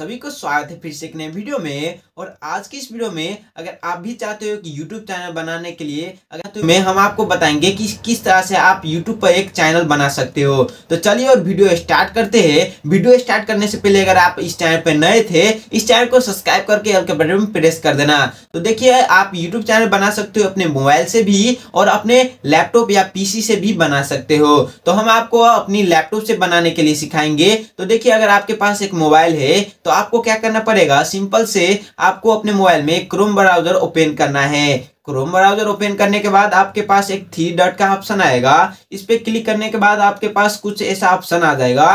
सभी को स्वागत है फिर से एक नए वीडियो में और आज की इस वीडियो में अगर आप भी चाहते हो कि YouTube चैनल बनाने के लिए अगर तो मैं हम आपको बताएंगे कि किस तरह से आप YouTube पर एक चैनल बना सकते हो तो चलिए और वीडियो स्टार्ट करते हैं वीडियो स्टार्ट करने से पहले अगर आप इस चैनल पर नए थे इस चैनल को सब्सक्राइब करके हल्के बटन में प्रेस कर देना तो देखिए आप यूट्यूब चैनल बना सकते हो अपने मोबाइल से भी और अपने लैपटॉप या पी से भी बना सकते हो तो हम आपको अपनी लैपटॉप से बनाने के लिए सिखाएंगे तो देखिए अगर आपके पास एक मोबाइल है तो तो आपको क्या करना पड़ेगा सिंपल से आपको अपने मोबाइल में क्रोम ब्राउजर ओपन करना है क्रोम ब्राउजर ओपन करने के बाद आपके पास एक थ्री डॉट का ऑप्शन आएगा इस पे क्लिक करने के बाद आपके पास कुछ ऐसा ऑप्शन आ जाएगा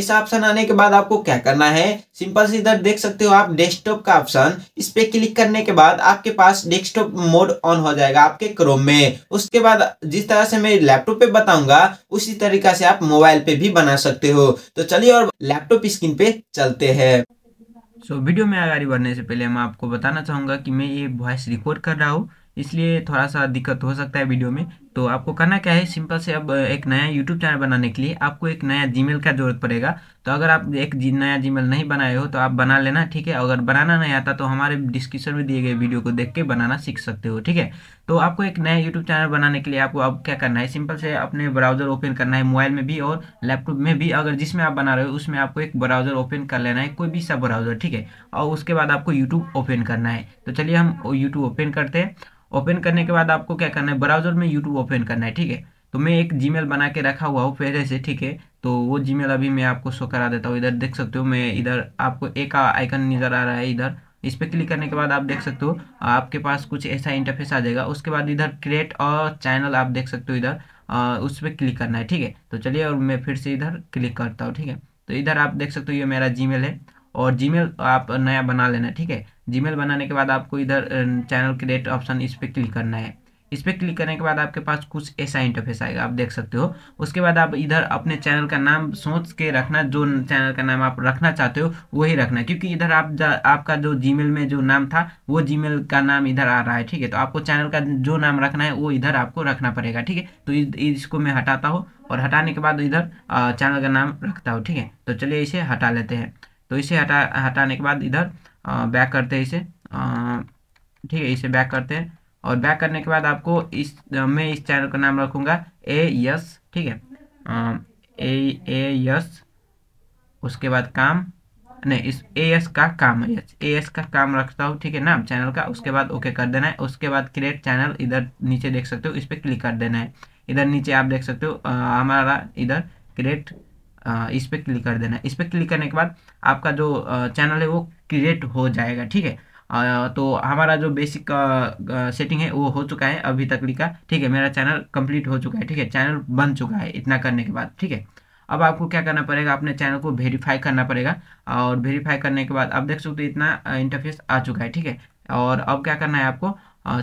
ऐसा ऑप्शन आने के बाद आपको क्या करना है सिंपल से इधर देख सकते हो आप डेस्कटॉप का ऑप्शन इस पे क्लिक करने के बाद आपके पास डेस्कटॉप मोड ऑन हो जाएगा आपके क्रोम में उसके बाद जिस तरह से मैं लैपटॉप पे बताऊंगा उसी तरीका से आप मोबाइल पे भी बना सकते हो तो चलिए और लैपटॉप स्क्रीन पे चलते हैं सो so, वीडियो में आगे बढ़ने से पहले मैं आपको बताना चाहूँगा कि मैं ये वॉइस रिकॉर्ड कर रहा हूँ इसलिए थोड़ा सा दिक्कत हो सकता है वीडियो में तो आपको करना क्या है सिंपल से अब एक नया यूट्यूब चैनल बनाने के लिए आपको एक नया मेल का जरूरत पड़ेगा तो अगर आप एक जी, नया जीमेल नहीं बनाए हो तो आप बना लेना ठीक है अगर बनाना नहीं आता तो हमारे डिस्क्रिप्शन में दिए गए वीडियो को देख के बनाना सीख सकते हो ठीक है तो आपको एक नया यूट्यूब चैनल बनाने के लिए आपको अब क्या करना है सिंपल से अपने ब्राउजर ओपन करना है मोबाइल में भी और लैपटॉप में भी अगर जिसमें आप बना रहे हो उसमें आपको एक ब्राउजर ओपन कर लेना है कोई भी सा ब्राउजर ठीक है और उसके बाद आपको यूट्यूब ओपन करना है तो चलिए हम यूट्यूब ओपन करते हैं ओपन करने के बाद आपको क्या करना है ब्राउजर में यूट्यूब ओपन करना है ठीक है तो मैं एक जी बना के रखा हुआ हूँ पहले से ठीक है तो वो जी अभी मैं आपको शो करा देता हूँ इधर देख सकते हो मैं इधर आपको एक आइकन नज़र आ रहा है इधर इस पर क्लिक करने के बाद आप देख सकते हो आपके पास कुछ ऐसा इंटरफेस आ जाएगा उसके बाद इधर क्रिएट और चैनल आप देख सकते हो इधर उस पर क्लिक करना है ठीक है तो चलिए और मैं फिर से इधर क्लिक करता हूँ ठीक है तो इधर आप देख सकते हो ये मेरा जीमेल है और जीमेल आप नया बना लेना ठीक है जीमेल बनाने के बाद आपको इधर चैनल क्रिएट ऑप्शन इस पर क्लिक करना है इस पर क्लिक करने के बाद आपके पास कुछ ऐसा इंटरफेस आएगा आप देख सकते हो उसके बाद आप इधर अपने चैनल का नाम सोच के रखना जो चैनल का नाम आप रखना चाहते हो वही रखना क्योंकि इधर आप आपका जो जी में जो नाम था वो जी का नाम इधर आ रहा है ठीक है तो आपको चैनल का जो नाम रखना है वो इधर आपको रखना पड़ेगा ठीक है तो इसको मैं हटाता हूँ और हटाने के बाद इधर चैनल का नाम रखता हूँ ठीक है तो चलिए इसे हटा लेते हैं तो इसे हटा हटाने के बाद इधर बैक करते हैं इसे ठीक है इसे बैक करते हैं और बैक करने के बाद आपको इस मैं इस चैनल का नाम रखूँगा ए यस ठीक है ए ए यस उसके बाद काम नहीं इस ए एस का काम है यस ए एस का काम रखता हूँ ठीक है ना चैनल का उसके बाद ओके कर देना है उसके बाद क्रिएट चैनल इधर नीचे देख सकते हो इस पर क्लिक कर देना है इधर नीचे आप देख सकते हो हमारा इधर क्रिएट इस पर क्लिक कर देना है इस पर क्लिक करने के बाद आपका जो चैनल है वो क्रिएट हो जाएगा ठीक है तो हमारा जो बेसिक सेटिंग है वो हो चुका है अभी तक का ठीक है मेरा चैनल कंप्लीट हो चुका है ठीक है चैनल बन चुका है इतना करने के बाद ठीक है अब आपको क्या करना पड़ेगा अपने चैनल को वेरीफाई करना पड़ेगा और वेरीफाई करने के बाद आप देख सकते हो इतना इंटरफेस आ चुका है ठीक है और अब क्या करना है आपको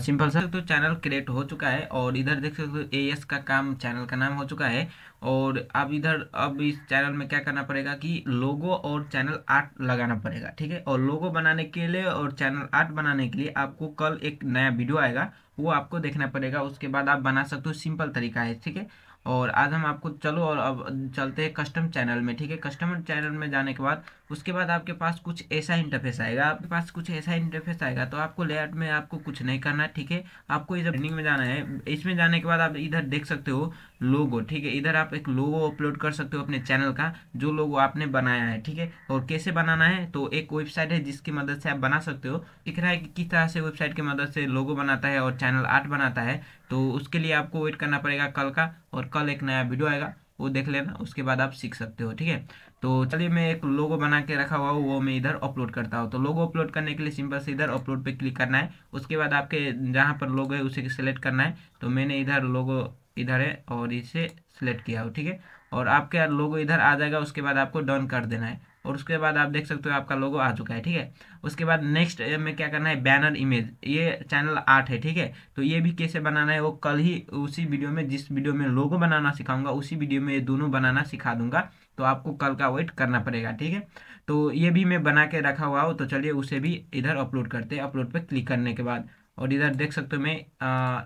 सिंपल सर तो चैनल क्रिएट हो चुका है और इधर देख सकते हो ए एस का काम चैनल का नाम हो चुका है और अब इधर अब इस चैनल में क्या करना पड़ेगा कि लोगो और चैनल आर्ट लगाना पड़ेगा ठीक है और लोगो बनाने के लिए और चैनल आर्ट बनाने के लिए आपको कल एक नया वीडियो आएगा वो आपको देखना पड़ेगा उसके बाद आप बना सकते हो सिंपल तरीका है ठीक है और आज हम आपको चलो और अब चलते हैं कस्टम चैनल में ठीक है कस्टमर चैनल में जाने के बाद उसके बाद आपके पास कुछ ऐसा इंटरफेस आएगा आपके पास कुछ ऐसा इंटरफेस आएगा तो आपको लेआउट में आपको कुछ नहीं करना है ठीक है आपको इधर रनिंग में जाना है इसमें जाने के बाद आप इधर देख सकते हो लोगो ठीक है इधर आप एक लोगो अपलोड कर सकते हो अपने चैनल का जो लोगो आपने बनाया है ठीक है और कैसे बनाना है तो एक वेबसाइट है जिसकी मदद से आप बना सकते हो दिख रहा है कि किस तरह से वेबसाइट की मदद से लोगो बनाता है और चैनल आर्ट बनाता है तो उसके लिए आपको वेट करना पड़ेगा कल का और कल एक नया वीडियो आएगा वो देख लेना उसके बाद आप सीख सकते हो ठीक है तो चलिए मैं एक लोगो बना के रखा हुआ हूँ वो मैं इधर अपलोड करता हूँ तो लोगो अपलोड करने के लिए सिंपल से इधर अपलोड पे क्लिक करना है उसके बाद आपके जहाँ पर लोगो है उसे सेलेक्ट करना है तो मैंने इधर लोगो इधर है और इसे सेलेक्ट किया हो ठीक है और आपके लोगो इधर आ जाएगा उसके बाद आपको डन कर देना है और उसके बाद आप देख सकते हो आपका लोगो आ चुका है ठीक है उसके बाद नेक्स्ट में क्या करना है बैनर इमेज ये चैनल आठ है ठीक है तो ये भी कैसे बनाना है वो कल ही उसी वीडियो में जिस वीडियो में लोगो बनाना सिखाऊंगा उसी वीडियो में ये दोनों बनाना सिखा दूंगा तो आपको कल का वेट करना पड़ेगा ठीक है तो ये भी मैं बना के रखा हुआ हूँ तो चलिए उसे भी इधर अपलोड करते हैं अपलोड पर क्लिक करने के बाद और इधर देख सकते हो मैं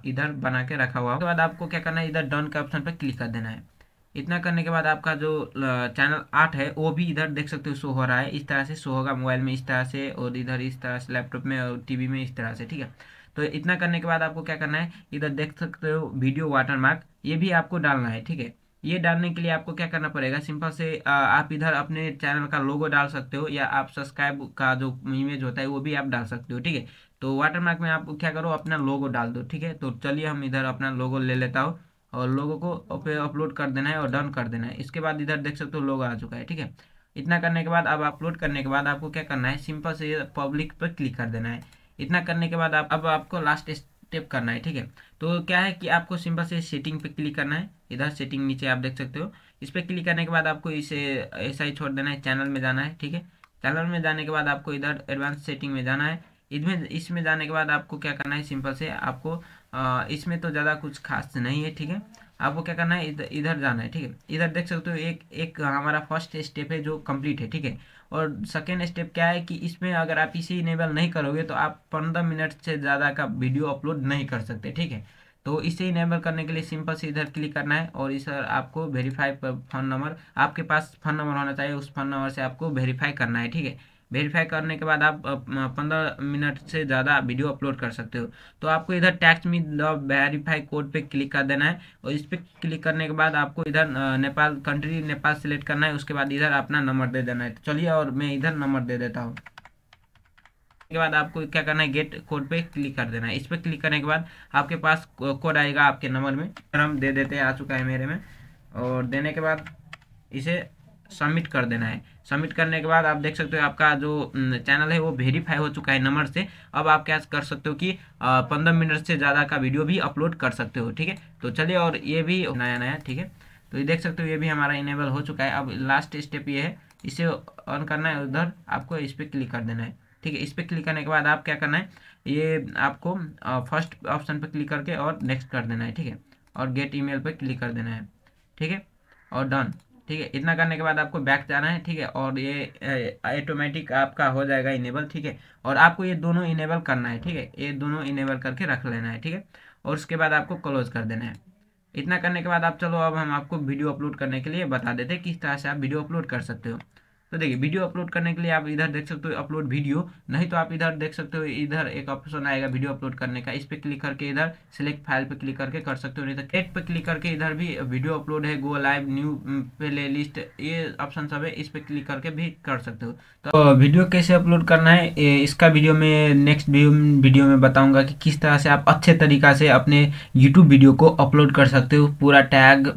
इधर बना के रखा हुआ उसके बाद आपको क्या करना है इधर डन के ऑप्शन पर क्लिक कर देना है इतना करने के बाद आपका जो चैनल आठ है वो भी इधर देख सकते हो शो हो रहा है इस तरह से शो होगा मोबाइल में इस तरह से और इधर इस तरह से लैपटॉप में और टीवी में इस तरह से ठीक है तो इतना करने के बाद आपको क्या करना है इधर देख सकते हो वीडियो वाटर मार्क ये भी आपको डालना है ठीक है ये डालने के लिए आपको क्या करना पड़ेगा सिंपल से आप इधर अपने चैनल का लोगो डाल सकते हो या आप सब्सक्राइब का जो इमेज होता है वो भी आप डाल सकते हो ठीक है तो वाटर मार्क में आप क्या करो अपना लोगो डाल दो ठीक है तो चलिए हम इधर अपना लोगो ले लेता हूँ और लोगों को अपलोड कर देना है और डन कर देना है इसके बाद इधर देख सकते हो लोग आ चुका है ठीक है इतना करने के बाद अब अपलोड करने के बाद आपको क्या करना है सिंपल से पब्लिक पर क्लिक कर देना है इतना करने के बाद आप अब आपको लास्ट स्टेप करना है ठीक है तो क्या है कि आपको सिंपल से सेटिंग पे क्लिक करना है इधर सेटिंग नीचे आप देख सकते हो इस पर क्लिक करने के बाद आपको इसे ऐसा ही छोड़ देना है चैनल में जाना है ठीक है चैनल में जाने के बाद आपको इधर एडवांस सेटिंग में जाना है इसमें इसमें जाने के बाद आपको क्या करना है सिंपल से आपको इसमें तो ज़्यादा कुछ खास नहीं है ठीक है आपको क्या करना है इधर इधर जाना है ठीक है इधर देख सकते हो एक एक हमारा फर्स्ट स्टेप है जो कंप्लीट है ठीक है और सेकेंड स्टेप क्या है कि इसमें अगर आप इसे इनेबल नहीं करोगे तो आप पंद्रह मिनट से ज़्यादा का वीडियो अपलोड नहीं कर सकते ठीक है तो इसे इनेबल करने के लिए सिंपल से इधर क्लिक करना है और इस आपको वेरीफाई फ़ोन नंबर आपके पास फ़ोन नंबर होना चाहिए उस फ़ोन नंबर से आपको वेरीफाई करना है ठीक है वेरीफाई करने के बाद आप पंद्रह मिनट से ज़्यादा वीडियो अपलोड कर सकते हो तो आपको इधर text me the verify code पे क्लिक कर देना है और इस पर क्लिक करने के बाद आपको इधर नेपाल कंट्री नेपाल सेलेक्ट करना है उसके बाद इधर अपना नंबर दे देना है तो चलिए और मैं इधर नंबर दे देता हूँ के बाद आपको क्या करना है गेट कोड पे क्लिक कर देना है इस पर क्लिक करने के बाद आपके पास कोड आएगा आपके नंबर में हम दे देते हैं आ चुका है मेरे में और देने के बाद इसे सबमिट कर देना है सबमिट करने के बाद आप देख सकते हो आपका जो चैनल है वो वेरीफाई हो चुका है नंबर से अब आप क्या कर सकते हो कि पंद्रह मिनट से ज़्यादा का वीडियो भी अपलोड कर सकते हो ठीक है तो चलिए और ये भी नया नया ठीक है तो ये देख सकते हो ये भी हमारा इनेबल हो चुका है अब लास्ट स्टेप ये है इसे ऑन करना है उधर आपको इस पर क्लिक कर देना है ठीक है इस पर क्लिक करने के बाद आप क्या करना है ये आपको फर्स्ट ऑप्शन पर क्लिक करके और नेक्स्ट कर देना है ठीक है और गेट ईमेल पर क्लिक कर देना है ठीक है और डन ठीक है इतना करने के बाद आपको बैक जाना है ठीक है और ये ऑटोमेटिक आपका हो जाएगा इनेबल ठीक है और आपको ये दोनों इनेबल करना है ठीक है ये दोनों इनेबल करके रख लेना है ठीक है और उसके बाद आपको क्लोज कर देना है इतना करने के बाद आप चलो अब हम आपको वीडियो अपलोड करने के लिए बता देते किस तरह से आप वीडियो अपलोड कर सकते हो तो देखिए वीडियो अपलोड करने के लिए आप इधर देख सकते हो अपलोड वीडियो नहीं तो आप इधर देख सकते हो इधर एक ऑप्शन आएगा वीडियो अपलोड करने का इस पर क्लिक करके इधर सिलेक्ट फाइल पे क्लिक करके कर सकते हो नहीं तो क्रेट पे क्लिक करके इधर भी वीडियो अपलोड है go live new playlist ये ऑप्शन सब है इस पर क्लिक करके भी कर सकते हो तो वीडियो कैसे अपलोड करना है इसका वीडियो में नेक्स्ट वीडियो में बताऊँगा कि किस तरह से आप अच्छे तरीका से अपने यूट्यूब वीडियो को अपलोड कर सकते हो पूरा टैग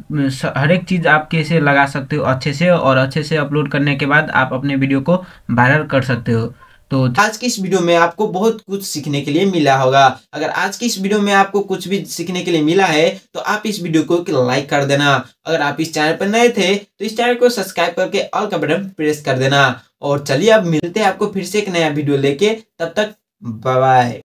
हर एक चीज़ आप कैसे लगा सकते हो अच्छे से और अच्छे से अपलोड करने के बाद बाद आप अपने वीडियो को वायरल कर सकते हो तो आज की इस वीडियो में आपको बहुत कुछ सीखने के लिए मिला होगा अगर आज की इस वीडियो में आपको कुछ भी सीखने के लिए मिला है तो आप इस वीडियो को लाइक कर देना अगर आप इस चैनल पर नए थे तो इस चैनल को सब्सक्राइब करके ऑल का बटन प्रेस कर देना और चलिए अब मिलते हैं आपको फिर से एक नया वीडियो लेके तब तक बाय